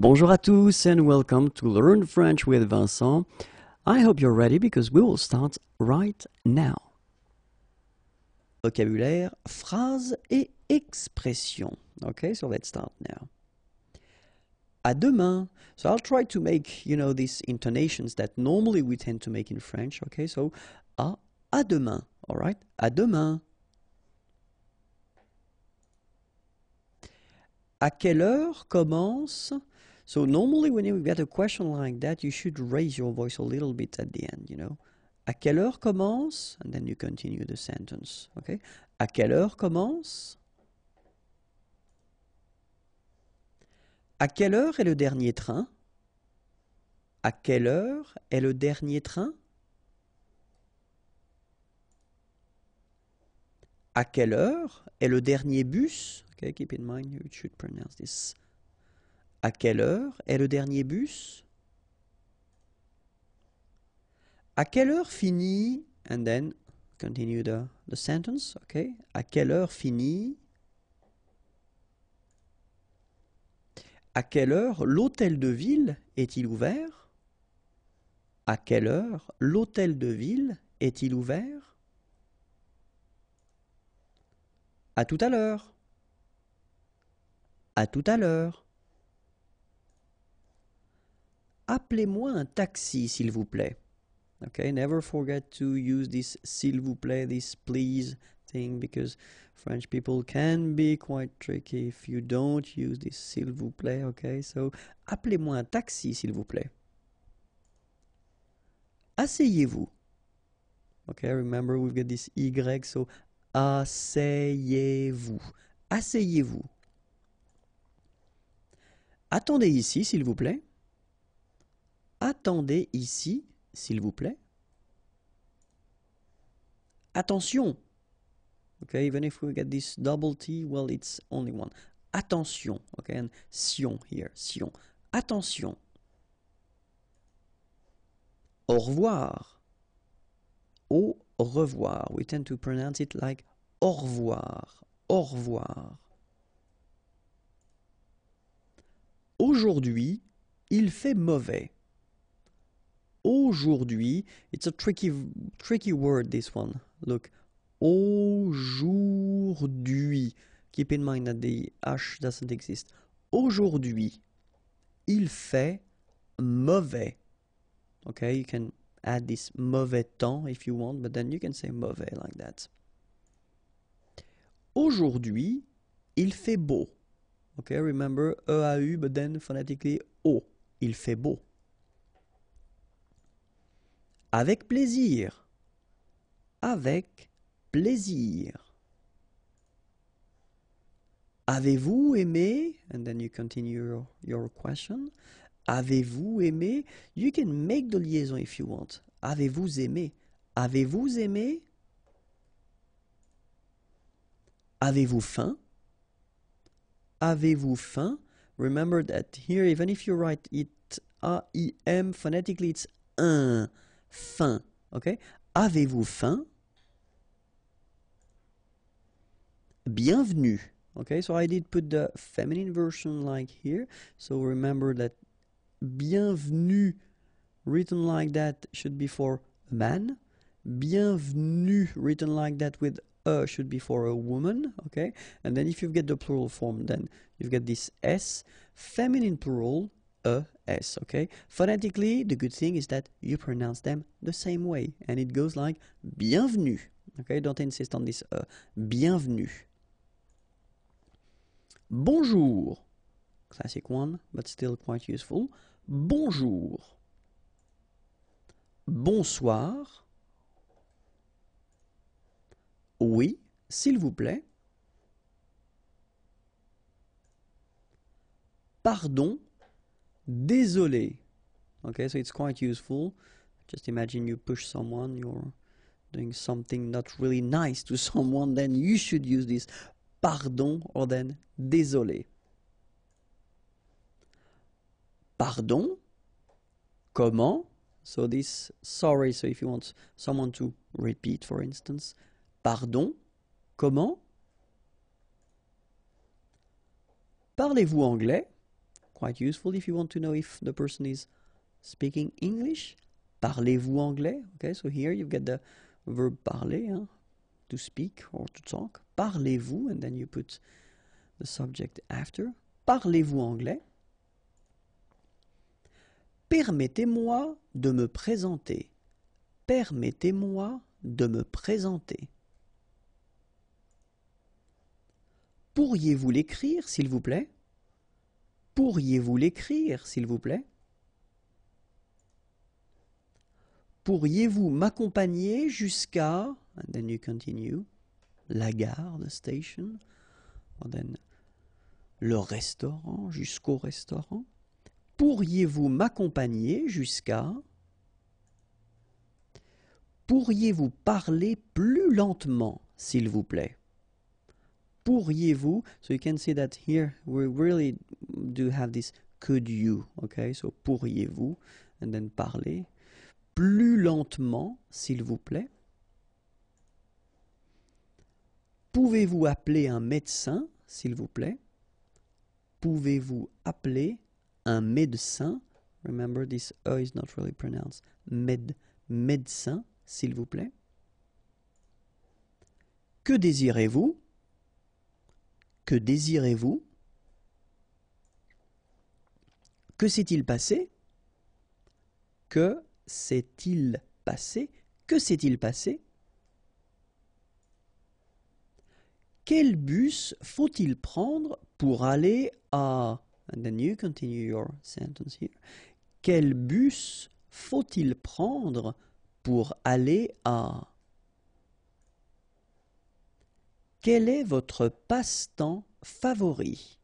Bonjour à tous and welcome to Learn French with Vincent. I hope you're ready because we will start right now. Vocabulaire, phrases et expressions. Okay, so let's start now. À demain. So I'll try to make, you know, these intonations that normally we tend to make in French. Okay, so à, à demain. All right, à demain. À quelle heure commence So normally when you get a question like that, you should raise your voice a little bit at the end, you know. À quelle heure commence? And then you continue the sentence, okay? À quelle heure commence? À quelle heure est le dernier train? À quelle heure est le dernier train? À quelle heure est le dernier bus? Okay, keep in mind you should pronounce this à quelle heure est le dernier bus À quelle heure finit and then continue the, sentence, okay? À quelle heure finit À quelle heure l'hôtel de ville est-il ouvert À quelle heure l'hôtel de ville est-il ouvert À tout à l'heure. À tout à l'heure appelez-moi un taxi, s'il vous plaît. Okay, never forget to use this s'il vous plaît, this please thing, because French people can be quite tricky if you don't use this s'il vous plaît, okay? So, appelez-moi un taxi, s'il vous plaît. Asseyez-vous. Okay, remember we've got this Y, so asseyez-vous. Asseyez-vous. Attendez ici, s'il vous plaît attendez ici, s'il vous plaît. Attention. Okay, even if we get this double T, well, it's only one. Attention. Okay, and Sion here, Sion. Attention. Au revoir. Au revoir. We tend to pronounce it like au revoir. Au revoir. Aujourd'hui, il fait mauvais aujourd'hui, it's a tricky, tricky word, this one. Look, aujourd'hui. Keep in mind that the H doesn't exist. Aujourd'hui, il fait mauvais. Okay, you can add this mauvais temps if you want, but then you can say mauvais like that. Aujourd'hui, il fait beau. Okay, remember EAU, but then phonetically O. Il fait beau. Avec plaisir. Avec plaisir. Avez-vous aimé? And then you continue your, question. Avez-vous aimé? You can make the liaison if you want. Avez-vous aimé? Avez-vous aimé? Avez-vous faim? Avez-vous faim? Remember that here, even if you write it A-I-M, phonetically it's un. faim. Okay? Avez-vous faim? Bienvenue. Okay, so I did put the feminine version like here. So remember that bienvenue written like that should be for a man. Bienvenue written like that with a should be for a woman. Okay, and then if you get the plural form, then you get this s. Feminine plural E-S, okay? Phonetically, the good thing is that you pronounce them the same way. And it goes like bienvenue. Okay, don't insist on this E. Bienvenue. Bonjour. Classic one, but still quite useful. Bonjour. Bonsoir. Oui, s'il vous plaît. Pardon, Désolé. Okay, so it's quite useful. Just imagine you push someone, you're doing something not really nice to someone, then you should use this pardon or then désolé. Pardon? Comment? So this sorry, so if you want someone to repeat, for instance, pardon, comment? Parlez-vous anglais? quite useful if you want to know if the person is speaking English. Parlez-vous anglais? Okay, so here you get the verb parler, hein, to speak or to talk. Parlez-vous, and then you put the subject after. Parlez-vous anglais? Permettez-moi de me présenter. Permettez-moi de me présenter. Pourriez-vous l'écrire, s'il vous plaît Pourriez-vous l'écrire, s'il vous plaît Pourriez-vous m'accompagner jusqu'à then you continue la gare, the station, le restaurant, jusqu'au restaurant. Pourriez-vous m'accompagner jusqu'à Pourriez-vous parler plus lentement, s'il vous plaît pourriez-vous? So you can see that here we really do have this could you, okay? So pourriez-vous, and then parler. Plus lentement, s'il vous plaît. Pouvez-vous appeler un médecin, s'il vous plaît? Pouvez-vous appeler un médecin? Remember, this E is not really pronounced. Med, médecin, s'il vous plaît. Que désirez-vous? Que désirez-vous Que s'est-il passé Que s'est-il passé Que s'est-il passé Quel bus faut-il prendre pour aller à... And then you continue your sentence here. Quel bus faut-il prendre pour aller à... Quel est votre passe-temps favori?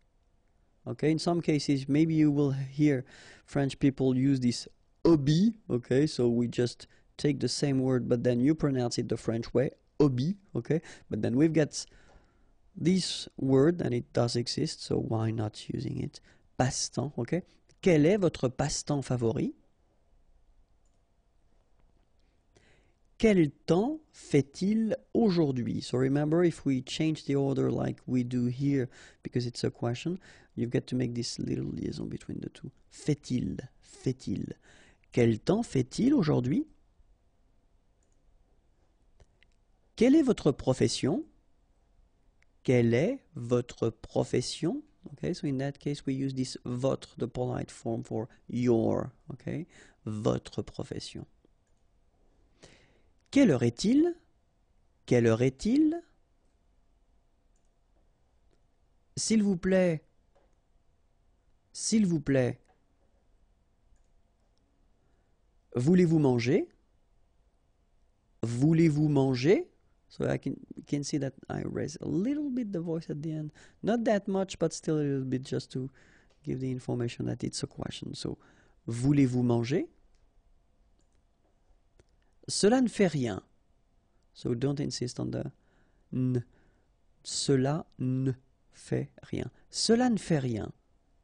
Okay, in some cases, maybe you will hear French people use this hobby. Okay, so we just take the same word, but then you pronounce it the French way, hobby. Okay, but then we've got this word, and it does exist, so why not using it? Passe-temps. Okay, quel est votre passe-temps favori? Quel temps fait-il aujourd'hui? So remember, if we change the order like we do here, because it's a question, you've got to make this little liaison between the two. Fait-il? Fait-il? Quel temps fait-il aujourd'hui? Quelle est votre profession? Quelle est votre profession? Okay, so in that case, we use this votre, the polite form for your, okay? Votre profession. Quelle heure est-il Quelle heure est-il S'il vous plaît. S'il vous plaît. Voulez-vous manger Voulez-vous manger So I can can see that I raise a little bit the voice at the end. Not that much, but still a little bit just to give the information that it's a question. So voulez-vous manger cela ne fait rien. So don't insist on the n. Cela ne fait rien. Cela ne fait rien.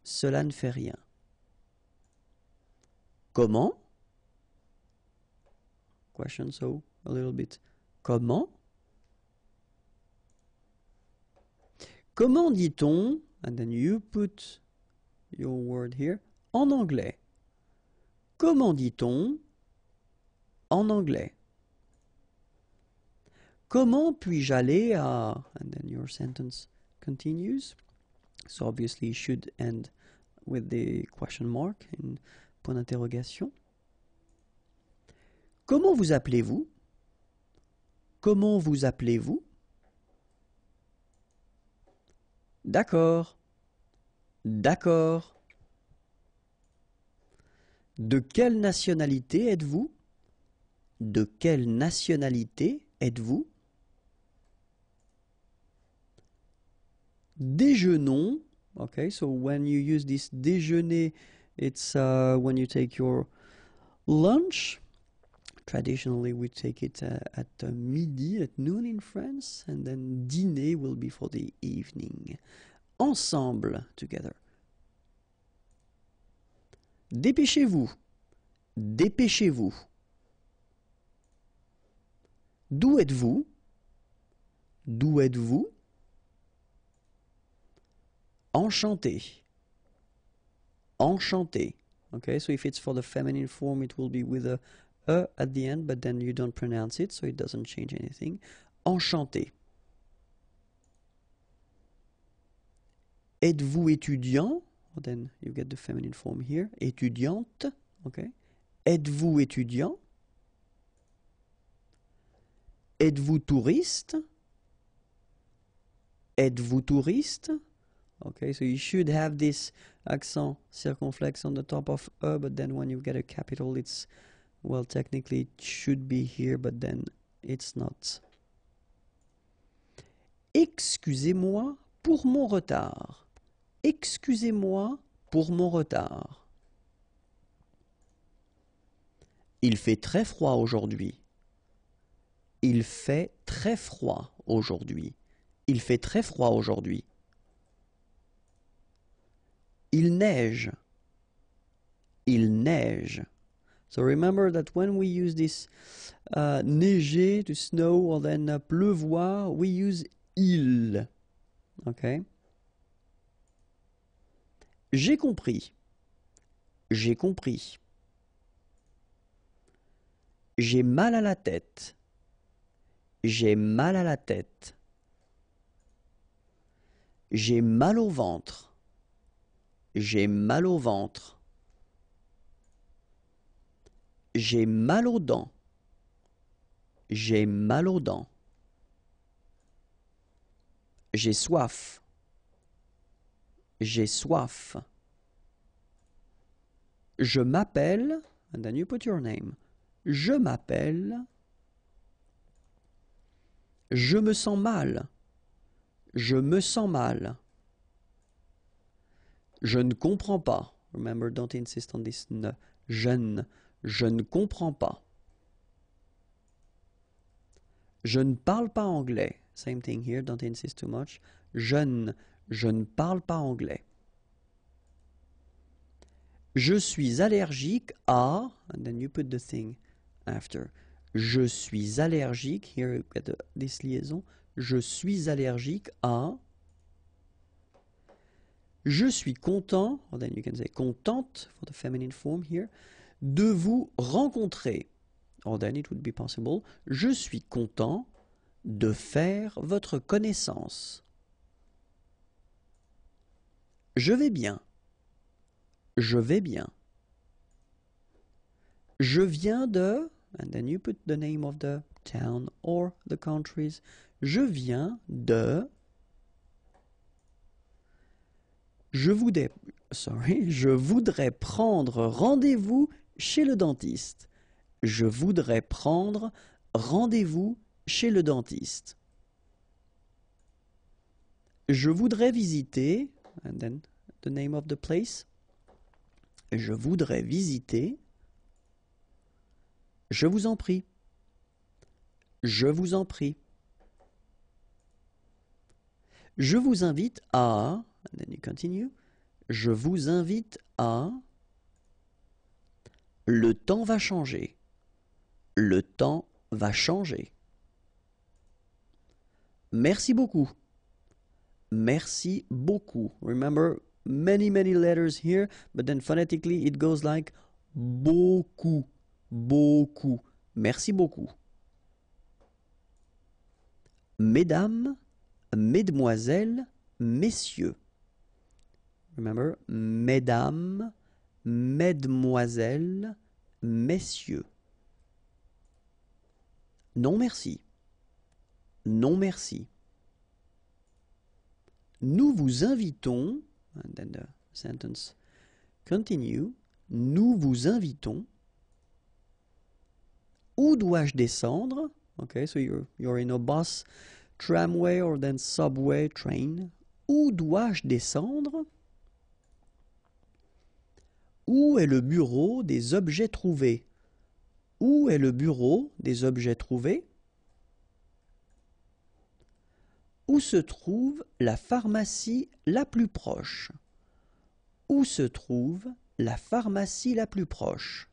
Cela ne fait rien. Comment Question so a little bit. Comment Comment dit-on And then you put your word here en anglais. Comment dit-on en anglais. Comment puis-je aller à... And then your sentence continues. So obviously you should end with the question mark, in point d'interrogation. Comment vous appelez-vous Comment vous appelez-vous D'accord. D'accord. De quelle nationalité êtes-vous de quelle nationalité êtes-vous Déjeunons. Okay, so when you use this déjeuner, it's uh, when you take your lunch. Traditionally, we take it uh, at uh, midi, at noon in France, and then dîner will be for the evening. Ensemble, together. Dépêchez-vous. Dépêchez-vous. D'où êtes-vous D'où êtes-vous Enchanté. Enchanté. Okay, so if it's for the feminine form, it will be with a e at the end, but then you don't pronounce it, so it doesn't change anything. Enchanté. Êtes-vous étudiant? then you get the feminine form here. Étudiante. Okay. Êtes-vous étudiant? Êtes-vous touriste? Êtes-vous touriste? Okay, so you should have this accent circumflex on the top of E, but then when you get a capital, it's, well, technically it should be here, but then it's not. Excusez-moi pour mon retard. Excusez-moi pour mon retard. Il fait très froid aujourd'hui. Il fait très froid aujourd'hui. Il fait très froid aujourd'hui. Il neige. Il neige. So remember that when we use this uh, neiger to snow or then uh, pleuvoir, we use il. Okay? J'ai compris. J'ai compris. J'ai mal à la tête. J'ai mal à la tête. J'ai mal au ventre. J'ai mal au ventre. J'ai mal aux dents. J'ai mal aux dents. J'ai soif. J'ai soif. Je m'appelle. And then you put your name. Je m'appelle. Je me sens mal. Je me sens mal. Je ne comprends pas. Remember, don't insist on this Je ne. Je ne comprends pas. Je ne parle pas anglais. Same thing here, don't insist too much. Je ne. Je ne parle pas anglais. Je suis allergique à. And then you put the thing after je suis allergique, here got des liaisons, je suis allergique à, je suis content, or then you can say contente for the feminine form here, de vous rencontrer, or then it would be possible, je suis content de faire votre connaissance. Je vais bien. Je vais bien. Je viens de and then you put the name of the town or the countries. Je viens de. Je voudrais, sorry, je voudrais prendre rendez-vous chez le dentiste. Je voudrais prendre rendez-vous chez le dentiste. Je voudrais visiter, and then the name of the place. Je voudrais visiter je vous en prie. Je vous en prie. Je vous invite à. And then you continue. Je vous invite à. Le temps va changer. Le temps va changer. Merci beaucoup. Merci beaucoup. Remember many, many letters here, but then phonetically it goes like beaucoup beaucoup. Merci beaucoup. Mesdames, mesdemoiselles, messieurs. Remember, mesdames, mesdemoiselles, messieurs. Non merci. Non merci. Nous vous invitons, and then the sentence continue, nous vous invitons où dois-je descendre? Okay, so you're, you're in a bus, tramway or then subway, train. Où dois-je descendre? Où est le bureau des objets trouvés? Où est le bureau des objets trouvés? Où se trouve la pharmacie la plus proche Où se trouve la pharmacie la plus proche